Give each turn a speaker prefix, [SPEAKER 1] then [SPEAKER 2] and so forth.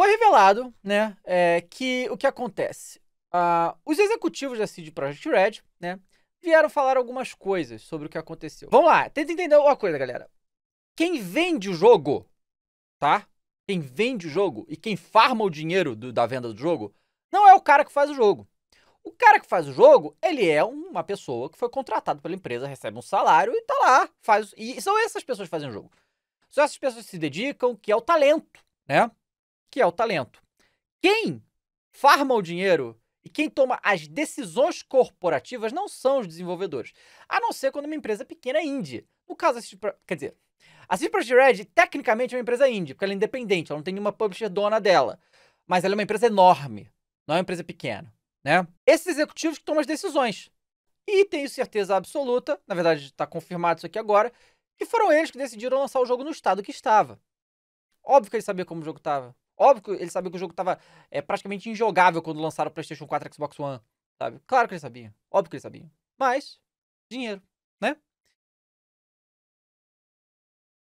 [SPEAKER 1] Foi revelado, né, é, que o que acontece? Uh, os executivos da CD Projekt Red, né, vieram falar algumas coisas sobre o que aconteceu. Vamos lá, tenta entender uma coisa, galera. Quem vende o jogo, tá? Quem vende o jogo e quem farma o dinheiro do, da venda do jogo não é o cara que faz o jogo. O cara que faz o jogo, ele é uma pessoa que foi contratada pela empresa, recebe um salário e tá lá, faz. E são essas pessoas que fazem o jogo. São essas pessoas que se dedicam, que é o talento, né? que é o talento. Quem farma o dinheiro e quem toma as decisões corporativas não são os desenvolvedores, a não ser quando uma empresa pequena é indie. No caso, assistir pra... quer dizer, a Project Red tecnicamente é uma empresa indie, porque ela é independente, ela não tem nenhuma publisher dona dela. Mas ela é uma empresa enorme, não é uma empresa pequena, né? Esses executivos que tomam as decisões. E tenho certeza absoluta, na verdade está confirmado isso aqui agora, que foram eles que decidiram lançar o jogo no estado que estava. Óbvio que eles sabiam como o jogo estava. Óbvio que ele sabia que o jogo tava é, praticamente injogável quando lançaram o PlayStation 4 e Xbox One, sabe? Claro que ele
[SPEAKER 2] sabia. Óbvio que ele sabia. Mas, dinheiro.